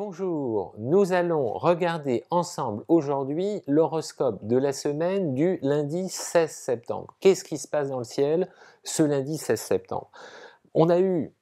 Bonjour, nous allons regarder ensemble aujourd'hui l'horoscope de la semaine du lundi 16 septembre. Qu'est-ce qui se passe dans le ciel ce lundi 16 septembre On a eu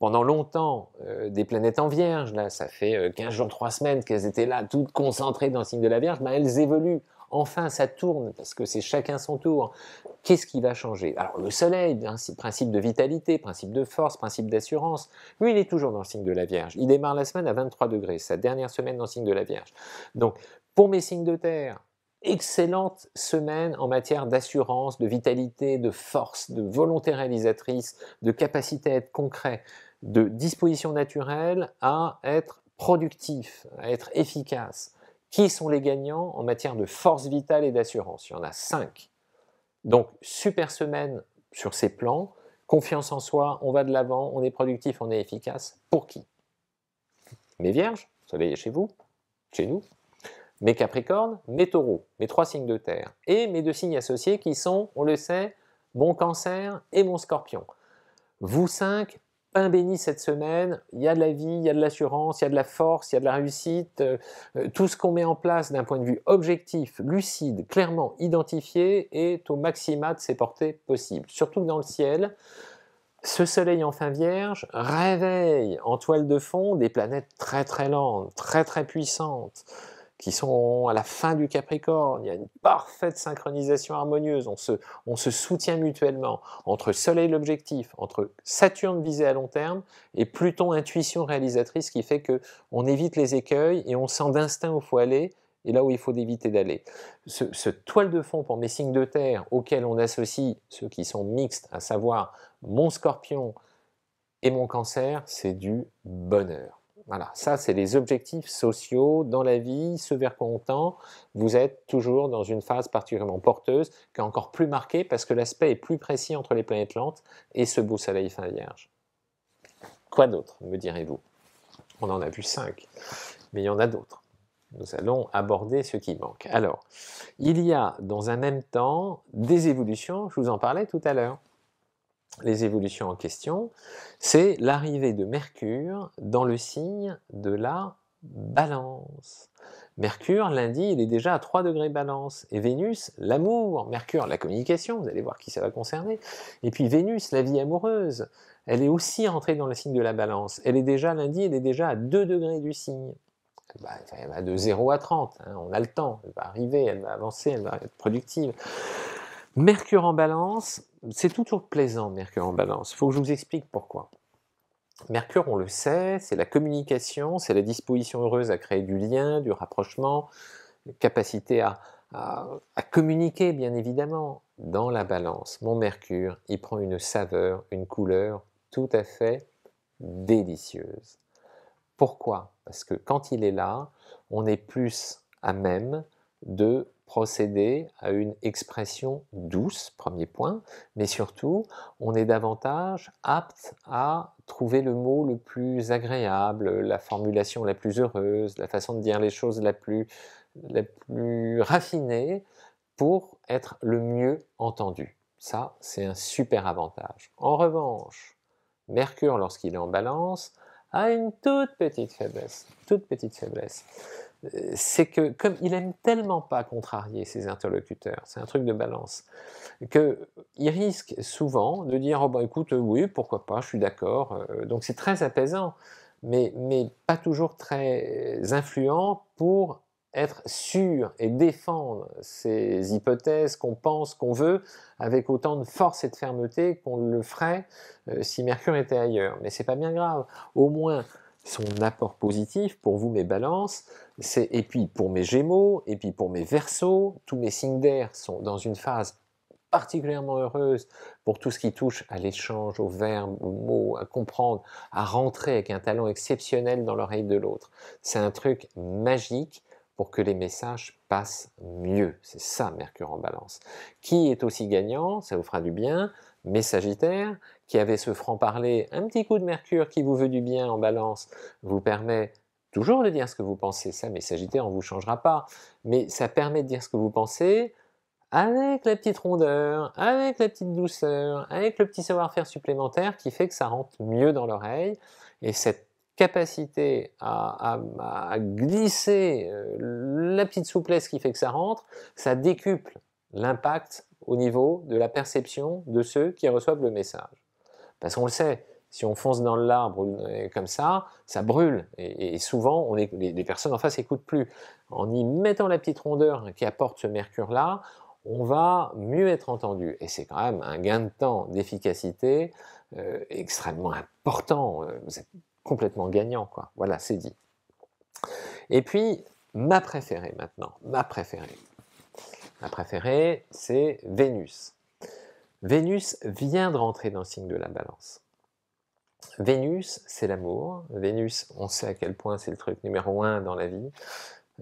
pendant longtemps euh, des planètes en vierge, là ça fait 15 euh, jours, 3 semaines qu'elles étaient là, toutes concentrées dans le signe de la vierge, mais ben, elles évoluent. Enfin, ça tourne, parce que c'est chacun son tour. Qu'est-ce qui va changer Alors le soleil, principe de vitalité, principe de force, principe d'assurance, lui il est toujours dans le signe de la Vierge. Il démarre la semaine à 23 degrés, sa dernière semaine dans le signe de la Vierge. Donc pour mes signes de terre, excellente semaine en matière d'assurance, de vitalité, de force, de volonté réalisatrice, de capacité à être concret, de disposition naturelle à être productif, à être efficace. Qui sont les gagnants en matière de force vitale et d'assurance Il y en a cinq. Donc, super semaine sur ces plans. Confiance en soi, on va de l'avant, on est productif, on est efficace. Pour qui Mes vierges, soleil est chez vous, chez nous. Mes capricornes, mes taureaux, mes trois signes de terre. Et mes deux signes associés qui sont, on le sait, mon cancer et mon scorpion. Vous cinq, un béni cette semaine, il y a de la vie, il y a de l'assurance, il y a de la force, il y a de la réussite, euh, euh, tout ce qu'on met en place d'un point de vue objectif, lucide, clairement identifié est au maxima de ses portées possibles. Surtout dans le ciel, ce soleil enfin vierge réveille en toile de fond des planètes très très lentes, très très puissantes, qui sont à la fin du Capricorne. Il y a une parfaite synchronisation harmonieuse. On se, soutient mutuellement entre Soleil l'objectif, entre Saturne visé à long terme et Pluton intuition réalisatrice qui fait que on évite les écueils et on sent d'instinct où il faut aller et là où il faut éviter d'aller. Ce, toile de fond pour mes signes de terre auxquels on associe ceux qui sont mixtes, à savoir mon scorpion et mon cancer, c'est du bonheur. Voilà, ça c'est les objectifs sociaux dans la vie, ce vers quoi tend. Vous êtes toujours dans une phase particulièrement porteuse, qui est encore plus marquée parce que l'aspect est plus précis entre les planètes lentes et ce beau soleil fin vierge. Quoi d'autre, me direz-vous On en a vu cinq, mais il y en a d'autres. Nous allons aborder ce qui manque. Alors, il y a dans un même temps des évolutions, je vous en parlais tout à l'heure les évolutions en question, c'est l'arrivée de Mercure dans le signe de la balance. Mercure, lundi, il est déjà à 3 degrés balance. Et Vénus, l'amour. Mercure, la communication, vous allez voir qui ça va concerner. Et puis Vénus, la vie amoureuse, elle est aussi rentrée dans le signe de la balance. Elle est déjà, lundi, elle est déjà à 2 degrés du signe. va de 0 à 30, hein. on a le temps, elle va arriver, elle va avancer, elle va être productive. Mercure en balance, c'est toujours plaisant, Mercure en balance. Il faut que je vous explique pourquoi. Mercure, on le sait, c'est la communication, c'est la disposition heureuse à créer du lien, du rapprochement, capacité à, à communiquer, bien évidemment. Dans la balance, mon Mercure, il prend une saveur, une couleur tout à fait délicieuse. Pourquoi Parce que quand il est là, on est plus à même de procéder à une expression douce, premier point, mais surtout, on est davantage apte à trouver le mot le plus agréable, la formulation la plus heureuse, la façon de dire les choses la plus, la plus raffinée pour être le mieux entendu. Ça, c'est un super avantage. En revanche, Mercure, lorsqu'il est en balance, a une toute petite faiblesse, toute petite faiblesse c'est que comme il aime tellement pas contrarier ses interlocuteurs, c'est un truc de balance, qu'il risque souvent de dire oh ben écoute euh, oui pourquoi pas, je suis d'accord. Euh, donc c'est très apaisant, mais pas toujours très influent pour être sûr et défendre ses hypothèses qu'on pense, qu'on veut, avec autant de force et de fermeté qu'on le ferait euh, si Mercure était ailleurs. Mais c'est pas bien grave. Au moins, son apport positif pour vous, mes balances, et puis pour mes gémeaux, et puis pour mes versos, tous mes signes d'air sont dans une phase particulièrement heureuse pour tout ce qui touche à l'échange, aux verbes, aux mots, à comprendre, à rentrer avec un talent exceptionnel dans l'oreille de l'autre. C'est un truc magique pour que les messages passent mieux. C'est ça Mercure en balance. Qui est aussi gagnant, ça vous fera du bien, mais Sagittaire, qui avait ce franc-parler, un petit coup de mercure qui vous veut du bien en balance, vous permet toujours de dire ce que vous pensez, ça mais Sagittaire, on ne vous changera pas, mais ça permet de dire ce que vous pensez avec la petite rondeur, avec la petite douceur, avec le petit savoir-faire supplémentaire qui fait que ça rentre mieux dans l'oreille, et cette capacité à, glisser euh, la petite souplesse qui fait que ça rentre, ça décuple l'impact au niveau de la perception de ceux qui reçoivent le message. Parce qu'on le sait, si on fonce dans l'arbre euh, comme ça, ça brûle. Et, souvent, on les, personnes en face n'écoutent plus. En y mettant la petite rondeur qui apporte ce mercure-là, on va mieux être entendu. Et c'est quand même un gain de temps, d'efficacité euh, extrêmement important. Vous êtes complètement gagnant, quoi. Voilà, c'est dit. Et puis, ma préférée maintenant, ma préférée ma préférée, c'est Vénus. Vénus vient de rentrer dans le signe de la balance. Vénus, c'est l'amour. Vénus, on sait à quel point c'est le truc numéro un dans la vie.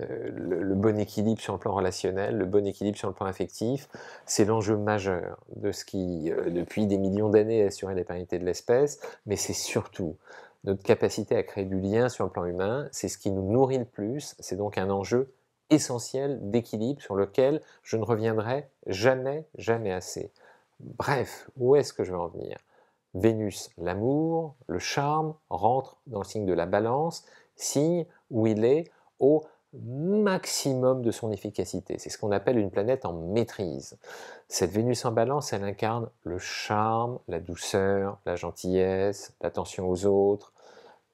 Euh, le, bon équilibre sur le plan relationnel, le bon équilibre sur le plan affectif, c'est l'enjeu majeur de ce qui, euh, depuis des millions d'années, a assuré la de l'espèce, mais c'est surtout notre capacité à créer du lien sur le plan humain, c'est ce qui nous nourrit le plus, c'est donc un enjeu essentiel d'équilibre sur lequel je ne reviendrai jamais, jamais assez. Bref, où est-ce que je vais en venir Vénus, l'amour, le charme, rentre dans le signe de la balance, signe où il est au maximum de son efficacité. C'est ce qu'on appelle une planète en maîtrise. Cette Vénus en balance, elle incarne le charme, la douceur, la gentillesse, l'attention aux autres,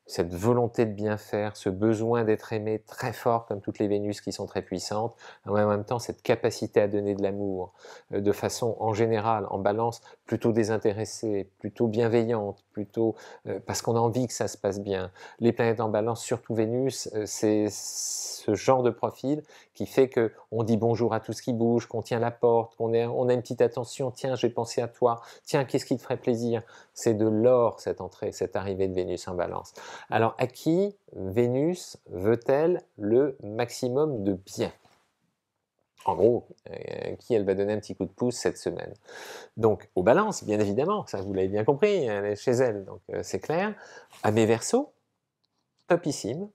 cette volonté de bien faire, ce besoin d'être aimé très fort comme toutes les Vénus qui sont très puissantes, hein, mais en même temps cette capacité à donner de l'amour euh, de façon en général, en balance, plutôt désintéressée, plutôt bienveillante, plutôt euh, parce qu'on a envie que ça se passe bien. Les planètes en balance, surtout Vénus, euh, c'est ce genre de profil qui fait que on dit bonjour à tout ce qui bouge, qu'on tient la porte, qu'on on a une petite attention, tiens, j'ai pensé à toi, tiens, qu'est-ce qui te ferait plaisir C'est de l'or cette entrée, cette arrivée de Vénus en balance. Alors à qui Vénus veut-elle le maximum de bien en gros, euh, qui elle va donner un petit coup de pouce cette semaine. Donc, au balance, bien évidemment, ça vous l'avez bien compris, elle est chez elle, donc euh, c'est clair. À mes versos, topissime.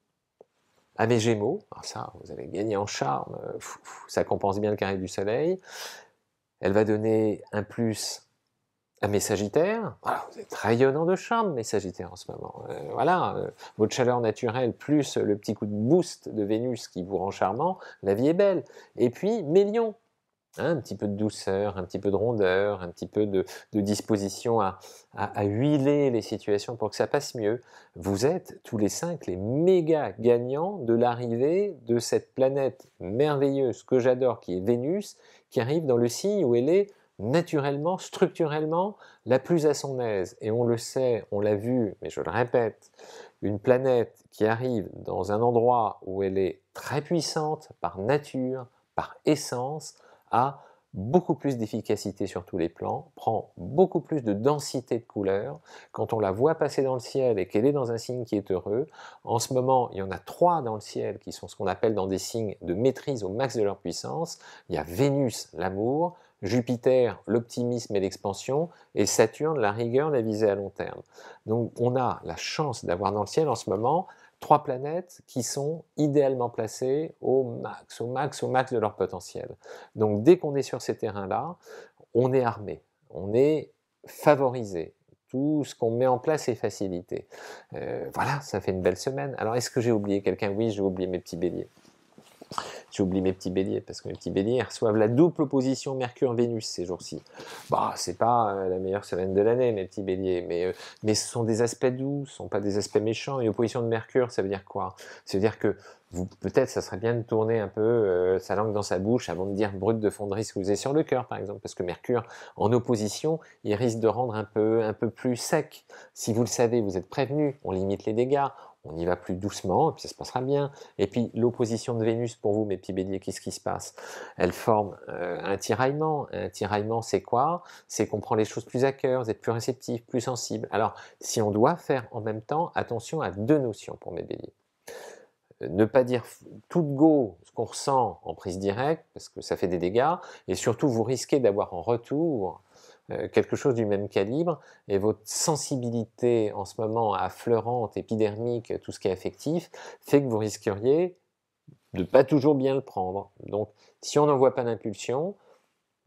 À mes gémeaux, ah, ça, vous avez gagné en charme, euh, ça compense bien le carré du soleil. Elle va donner un plus ah, mes Sagittaires, vous êtes rayonnant de charme, mes Sagittaires, en ce moment. Euh, voilà, euh, votre chaleur naturelle plus le petit coup de boost de Vénus qui vous rend charmant, la vie est belle. Et puis, Mélion, hein, un petit peu de douceur, un petit peu de rondeur, un petit peu de, disposition à, à, huiler les situations pour que ça passe mieux. Vous êtes tous les cinq les méga gagnants de l'arrivée de cette planète merveilleuse que j'adore, qui est Vénus, qui arrive dans le signe où elle est naturellement, structurellement, la plus à son aise. Et on le sait, on l'a vu, mais je le répète, une planète qui arrive dans un endroit où elle est très puissante par nature, par essence, a beaucoup plus d'efficacité sur tous les plans, prend beaucoup plus de densité de couleurs. Quand on la voit passer dans le ciel et qu'elle est dans un signe qui est heureux, en ce moment, il y en a trois dans le ciel qui sont ce qu'on appelle dans des signes de maîtrise au max de leur puissance. Il y a Vénus, l'amour, Jupiter, l'optimisme et l'expansion, et Saturne, la rigueur, la visée à long terme. Donc on a la chance d'avoir dans le ciel en ce moment trois planètes qui sont idéalement placées au max, au max, au max de leur potentiel. Donc dès qu'on est sur ces terrains-là, on est armé, on est favorisé. Tout ce qu'on met en place est facilité. Euh, voilà, ça fait une belle semaine. Alors est-ce que j'ai oublié quelqu'un Oui, j'ai oublié mes petits béliers oublies mes petits béliers, parce que mes petits béliers reçoivent la double opposition Mercure-Vénus ces jours-ci. Bah, c'est pas euh, la meilleure semaine de l'année, mes petits béliers, mais, euh, mais ce sont des aspects doux, ce sont pas des aspects méchants. Et opposition de Mercure, ça veut dire quoi Ça veut dire que peut-être ça serait bien de tourner un peu euh, sa langue dans sa bouche avant de dire brut de fonderie ce que vous avez sur le cœur par exemple parce que Mercure en opposition il risque de rendre un peu un peu plus sec si vous le savez vous êtes prévenu on limite les dégâts on y va plus doucement, et puis ça se passera bien. Et puis l'opposition de Vénus, pour vous, mes petits béliers, qu'est-ce qui se passe Elle forme euh, un tiraillement. Un tiraillement, c'est quoi C'est qu'on prend les choses plus à cœur, vous êtes plus réceptif, plus sensible. Alors, si on doit faire en même temps, attention à deux notions pour mes béliers. Euh, ne pas dire tout de go ce qu'on ressent en prise directe, parce que ça fait des dégâts, et surtout vous risquez d'avoir en retour euh, quelque chose du même calibre, et votre sensibilité en ce moment affleurante, épidermique, tout ce qui est affectif, fait que vous risqueriez de pas toujours bien le prendre. Donc, si on n'en voit pas d'impulsion,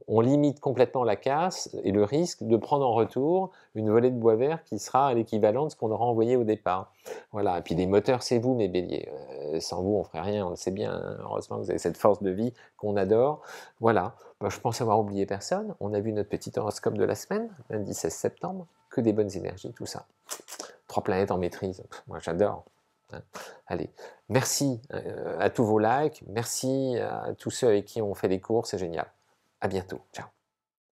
on limite complètement la casse et le risque de prendre en retour une volée de bois vert qui sera à l'équivalent de ce qu'on aura envoyé au départ. Voilà. Et puis les moteurs, c'est vous, mes béliers. Euh, sans vous, on ferait rien, on le sait bien. Hein. Heureusement, vous avez cette force de vie qu'on adore. Voilà. Bah, je pense avoir oublié personne. On a vu notre petit horoscope de la semaine, lundi 16 septembre. Que des bonnes énergies, tout ça. Trois planètes en maîtrise. Moi, j'adore. Hein. Allez, merci euh, à tous vos likes, merci à tous ceux avec qui on fait les cours, c'est génial. À bientôt. Ciao.